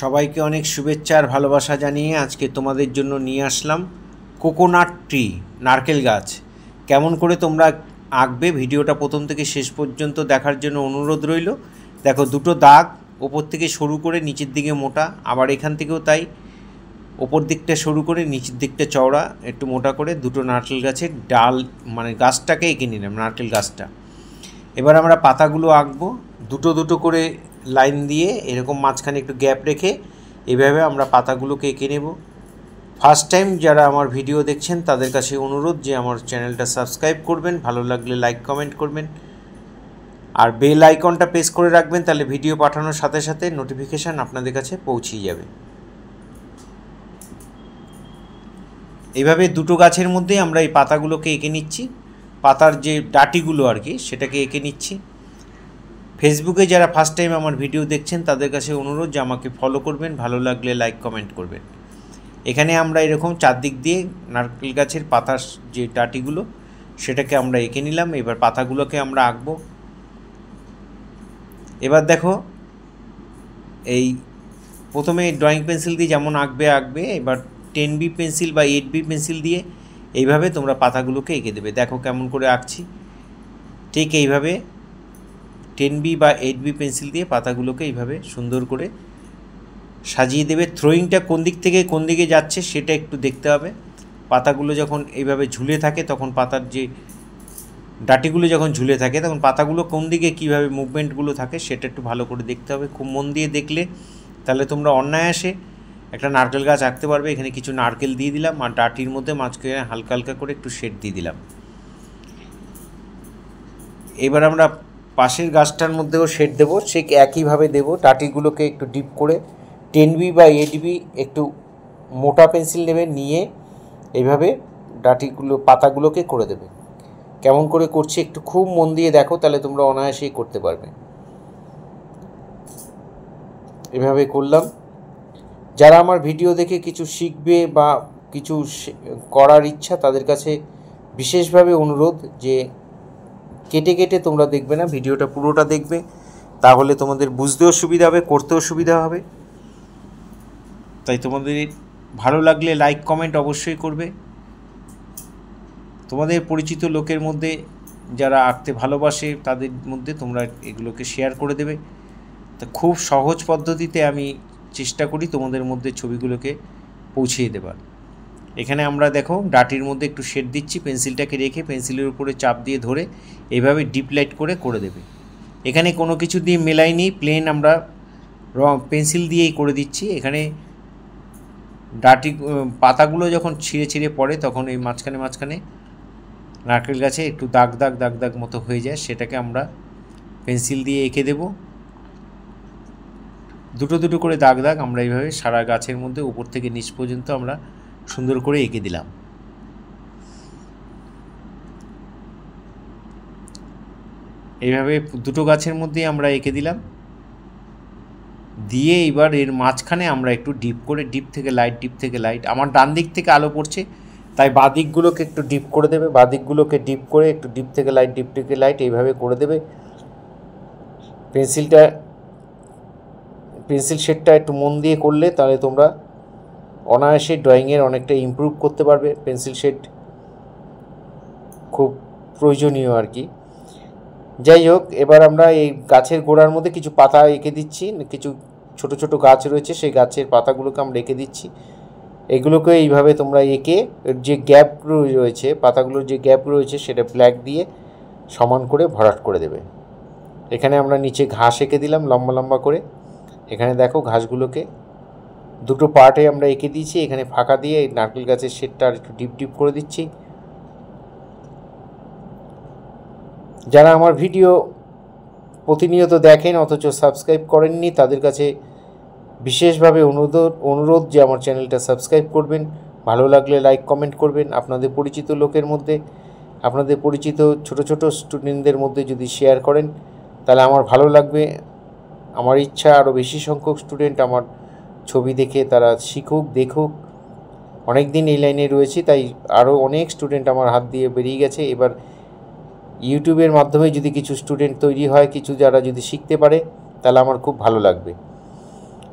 সবাইকে অনেক শুভেচ্ছা আর ভালোবাসা জানিয়ে আজকে তোমাদের জন্য নিয়ে আসলাম কোকোনাট ট্রি নারকেল গাছ কেমন করে তোমরা আঁকবে ভিডিওটা প্রথম থেকে শেষ পর্যন্ত দেখার জন্য অনুরোধ রইল দেখো দুটো দাগ ওপর থেকে শুরু করে নিচের দিকে মোটা আবার এখান থেকেও তাই ওপর দিকটা শুরু করে নিচের দিকটা চওড়া একটু মোটা করে দুটো নারকেল গাছের ডাল মানে গাছটাকে এঁকে নিলাম নারকেল গাছটা এবার আমরা পাতাগুলো আঁকবো দুটো দুটো করে লাইন দিয়ে এরকম মাঝখানে একটু গ্যাপ রেখে এভাবে আমরা পাতাগুলোকে এঁকে নেব ফার্স্ট টাইম যারা আমার ভিডিও দেখছেন তাদের কাছে অনুরোধ যে আমার চ্যানেলটা সাবস্ক্রাইব করবেন ভালো লাগলে লাইক কমেন্ট করবেন আর বেল আইকনটা প্রেস করে রাখবেন তাহলে ভিডিও পাঠানোর সাথে সাথে নোটিফিকেশান আপনাদের কাছে পৌঁছিয়ে যাবে এভাবে দুটো গাছের মধ্যে আমরা এই পাতাগুলোকে এঁকে নিচ্ছি পাতার যে ডাটিগুলো আর কি সেটাকে এঁকে নিচ্ছি ফেসবুকে যারা ফার্স্ট টাইম আমার ভিডিও দেখছেন তাদের কাছে অনুরোধ যে আমাকে ফলো করবেন ভালো লাগলে লাইক কমেন্ট করবেন এখানে আমরা এরকম চারদিক দিয়ে নারকেল গাছের পাতার যে টাটিগুলো সেটাকে আমরা এঁকে নিলাম এবার পাতাগুলোকে আমরা আঁকবো এবার দেখো এই প্রথমে ড্রয়িং পেন্সিল দিয়ে যেমন আঁকবে আঁকবে এবার টেন বি পেন্সিল বা এইট বি পেন্সিল দিয়ে এইভাবে তোমরা পাতাগুলোকে এঁকে দেবে দেখো কেমন করে আঁকছি ঠিক এইভাবে টেন বি বা এইট বি পেন্সিল দিয়ে পাতাগুলোকে এইভাবে সুন্দর করে সাজিয়ে দেবে থ্রোয়িংটা কোন দিক থেকে কোন দিকে যাচ্ছে সেটা একটু দেখতে হবে পাতাগুলো যখন এইভাবে ঝুলে থাকে তখন পাতার যে ডাটিগুলো যখন ঝুলে থাকে তখন পাতাগুলো কোন দিকে কীভাবে মুভমেন্টগুলো থাকে সেটা একটু ভালো করে দেখতে হবে খুব মন দিয়ে দেখলে তাহলে তোমরা অন্যায়াসে একটা নারকেল গাছ আঁকতে পারবে এখানে কিছু নারকেল দিয়ে দিলাম আর ডাটির মধ্যে মাঝখানে হালকা হালকা করে একটু শেড দিয়ে দিলাম এবার আমরা পাশের গাছটার মধ্যেও শেড দেব সে একইভাবে দেব টাটিগুলোকে একটু ডিপ করে টেন বি বা বি একটু মোটা পেন্সিল নেবে নিয়ে এইভাবে ডাটিগুলো পাতাগুলোকে করে দেবে কেমন করে করছি একটু খুব মন দিয়ে দেখো তাহলে তোমরা অনায়াসেই করতে পারবে এভাবে করলাম যারা আমার ভিডিও দেখে কিছু শিখবে বা কিছু করার ইচ্ছা তাদের কাছে বিশেষভাবে অনুরোধ যে কেটে কেটে তোমরা দেখবে না ভিডিওটা পুরোটা দেখবে তাহলে তোমাদের বুঝতেও সুবিধা হবে করতেও সুবিধা হবে তাই তোমাদের ভালো লাগলে লাইক কমেন্ট অবশ্যই করবে তোমাদের পরিচিত লোকের মধ্যে যারা আঁকতে ভালোবাসে তাদের মধ্যে তোমরা এগুলোকে শেয়ার করে দেবে তা খুব সহজ পদ্ধতিতে আমি চেষ্টা করি তোমাদের মধ্যে ছবিগুলোকে পৌঁছিয়ে দেবার এখানে আমরা দেখো ডাটির মধ্যে একটু শেড দিচ্ছি পেন্সিলটাকে রেখে পেন্সিলের উপরে চাপ দিয়ে ধরে এভাবে ডিপ লাইট করে করে দেবে এখানে কোনো কিছু দিয়ে মেলাইনি প্লেন আমরা রং পেন্সিল দিয়েই করে দিচ্ছি এখানে ডাটি পাতাগুলো যখন ছিঁড়ে ছিঁড়ে পড়ে তখন এই মাঝখানে মাঝখানে নারকেল গাছে একটু দাগ দাগ দাগ দাগ মতো হয়ে যায় সেটাকে আমরা পেন্সিল দিয়ে এঁকে দেব দুটো দুটো করে দাগ দাগ আমরা এইভাবে সারা গাছের মধ্যে উপর থেকে নিচ পর্যন্ত আমরা সুন্দর করে এঁকে দিলাম এইভাবে দুটো গাছের মধ্যেই আমরা এঁকে দিলাম দিয়ে এবার এর মাঝখানে আমরা একটু ডিপ করে ডিপ থেকে লাইট ডিপ থেকে লাইট আমার ডান দিক থেকে আলো পড়ছে তাই বাদিকগুলোকে একটু ডিপ করে দেবে বাদিকগুলোকে ডিপ করে একটু ডিপ থেকে লাইট ডিপ থেকে লাইট এইভাবে করে দেবে পেন্সিলটা পেন্সিল শেডটা একটু মন দিয়ে করলে তাহলে তোমরা অনায়াসে ড্রয়িংয়ের অনেকটা ইম্প্রুভ করতে পারবে পেন্সিল শেড খুব প্রয়োজনীয় আর কি যাই হোক এবার আমরা এই গাছের গোড়ার মধ্যে কিছু পাতা এঁকে দিচ্ছি কিছু ছোট ছোট গাছ রয়েছে সেই গাছের পাতাগুলোকে আমরা এঁকে দিচ্ছি এগুলোকে এইভাবে তোমরা এঁকে যে গ্যাপ রয়েছে পাতাগুলোর যে গ্যাপ রয়েছে সেটা ব্ল্যাক দিয়ে সমান করে ভরাট করে দেবে এখানে আমরা নিচে ঘাস এঁকে দিলাম লম্বা লম্বা করে এখানে দেখো ঘাসগুলোকে দুটো পার্টে আমরা এঁকে দিয়েছি এখানে ফাঁকা দিয়ে এই নারকেল গাছের শেডটা আর একটু ডিপ ডিপ করে দিচ্ছি যারা আমার ভিডিও প্রতিনিয়ত দেখেন অথচ সাবস্ক্রাইব করেননি তাদের কাছে বিশেষভাবে অনুরোধ অনুরোধ যে আমার চ্যানেলটা সাবস্ক্রাইব করবেন ভালো লাগলে লাইক কমেন্ট করবেন আপনাদের পরিচিত লোকের মধ্যে আপনাদের পরিচিত ছোট ছোট স্টুডেন্টদের মধ্যে যদি শেয়ার করেন তাহলে আমার ভালো লাগবে আমার ইচ্ছা আরও বেশি সংখ্যক স্টুডেন্ট আমার ছবি দেখে তারা শিখুক দেখুক অনেক দিন এই লাইনে রয়েছি তাই আরও অনেক স্টুডেন্ট আমার হাত দিয়ে বেরিয়ে গেছে এবার ইউটিউবের মাধ্যমে যদি কিছু স্টুডেন্ট তৈরি হয় কিছু যারা যদি শিখতে পারে তাহলে আমার খুব ভালো লাগবে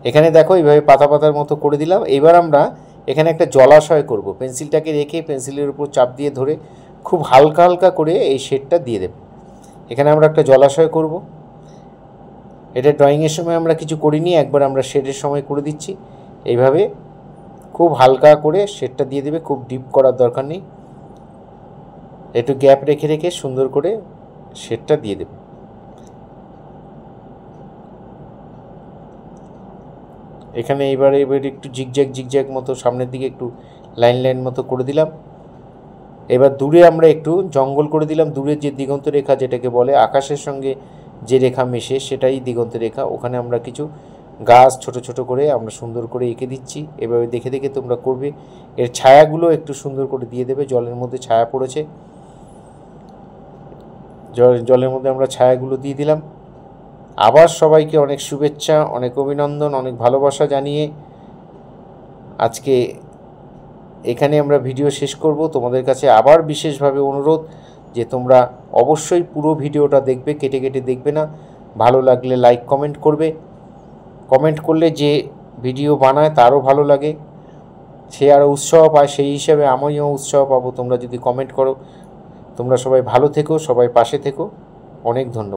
এখানে দেখো এইভাবে পাতা পাতার মতো করে দিলাম এবার আমরা এখানে একটা জলাশয় করব পেন্সিলটাকে রেখে পেন্সিলের উপর চাপ দিয়ে ধরে খুব হালকা হালকা করে এই শেডটা দিয়ে দেব এখানে আমরা একটা জলাশয় করবো এটা ড্রয়িংয়ের সময় আমরা কিছু করিনি একবার আমরা শেডের সময় করে দিচ্ছি এইভাবে খুব হালকা করে শেডটা দিয়ে দেবে খুব ডিপ করার দরকার নেই একটু গ্যাপ রেখে রেখে সুন্দর করে শেডটা দিয়ে দেবে এখানে এইবার এবার একটু জিগজ্যাগ জিগজ্যাগ মতো সামনের দিকে একটু লাইন লাইন মতো করে দিলাম এবার দূরে আমরা একটু জঙ্গল করে দিলাম দূরের যে দিগন্ত রেখা যেটাকে বলে আকাশের সঙ্গে যে রেখা মেশে সেটাই দিগন্ত রেখা ওখানে আমরা কিছু গাছ ছোট ছোট করে আমরা সুন্দর করে এঁকে দিচ্ছি এভাবে দেখে দেখে তোমরা করবে এর ছায়াগুলো একটু সুন্দর করে দিয়ে দেবে জলের মধ্যে ছায়া পড়েছে জলের মধ্যে আমরা ছায়াগুলো দিয়ে দিলাম আবার সবাইকে অনেক শুভেচ্ছা অনেক অভিনন্দন অনেক ভালোবাসা জানিয়ে আজকে এখানে আমরা ভিডিও শেষ করব তোমাদের কাছে আবার বিশেষভাবে অনুরোধ যে তোমরা অবশ্যই পুরো ভিডিওটা দেখবে কেটে কেটে দেখবে না ভালো লাগলে লাইক কমেন্ট করবে কমেন্ট করলে যে ভিডিও বানায় তারও ভালো লাগে সে আরও উৎসাহ পায় সেই হিসাবে আমিও উৎসাহ পাবো তোমরা যদি কমেন্ট করো তোমরা সবাই ভালো থেকো সবাই পাশে থেকো অনেক ধন্যবাদ